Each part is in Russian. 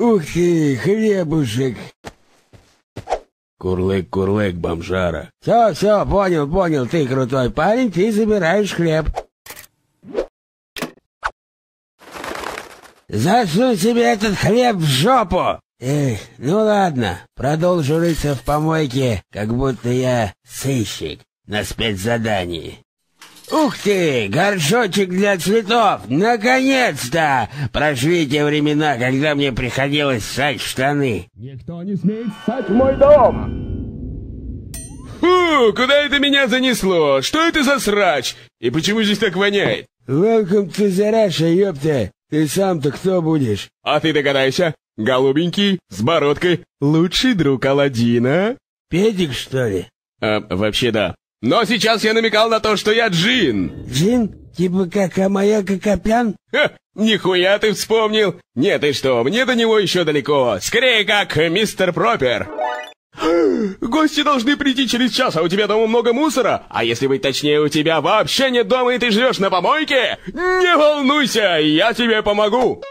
Ух ты, хлебушек! Курлык-курлык, бомжара. Все, все, понял, понял, ты крутой парень, ты забираешь хлеб. Засунь себе этот хлеб в жопу! Эх, ну ладно, продолжу рыться в помойке, как будто я сыщик на спецзадании. «Ух ты! Горшочек для цветов! Наконец-то! Прошли те времена, когда мне приходилось ссать штаны!» «Никто не смеет ссать в мой дом!» «Фу! Куда это меня занесло? Что это за срач? И почему здесь так воняет?» «Welcome to the Russia, ёпта! Ты сам-то кто будешь?» «А ты догадаешься? Голубенький, с бородкой, лучший друг Аладдина?» «Педик, что ли?» «А, вообще да. Но сейчас я намекал на то, что я джин. Джин? Типа как Амая Кокопян? Ха, нихуя ты вспомнил. Нет, и что, мне до него еще далеко. Скорее как мистер Пропер. Гости должны прийти через час, а у тебя дома много мусора. А если быть точнее, у тебя вообще нет дома и ты живешь на помойке? Не волнуйся, я тебе помогу.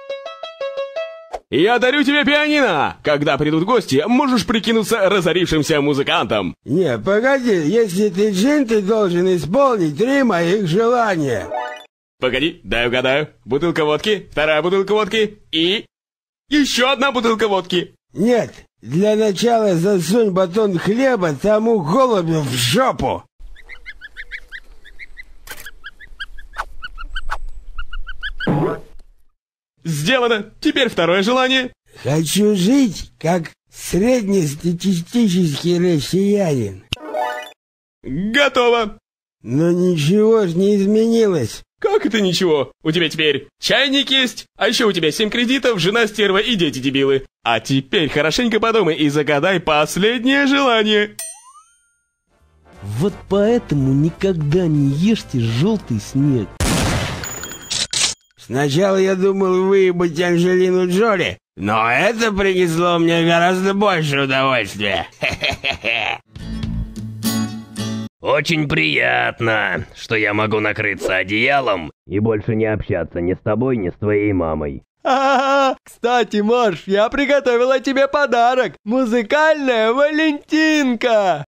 «Я дарю тебе пианино! Когда придут гости, можешь прикинуться разорившимся музыкантом!» «Не, погоди, если ты джин, ты должен исполнить три моих желания!» «Погоди, дай угадаю. Бутылка водки, вторая бутылка водки и... еще одна бутылка водки!» «Нет, для начала засунь батон хлеба тому голубю в жопу!» сделано. Теперь второе желание. Хочу жить, как среднестатистический россиянин. Готово. Но ничего ж не изменилось. Как это ничего? У тебя теперь чайник есть, а еще у тебя семь кредитов, жена стерва и дети дебилы. А теперь хорошенько подумай и загадай последнее желание. Вот поэтому никогда не ешьте желтый снег. Сначала я думал выебать Анжелину Джоли, но это принесло мне гораздо больше удовольствия. Очень приятно, что я могу накрыться одеялом и больше не общаться ни с тобой, ни с твоей мамой. кстати, Марш, я приготовила тебе подарок. Музыкальная Валентинка.